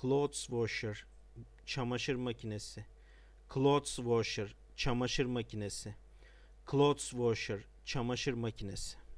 Clothes washer çamaşır makinesi. Clothes washer çamaşır makinesi. Clothes washer çamaşır makinesi.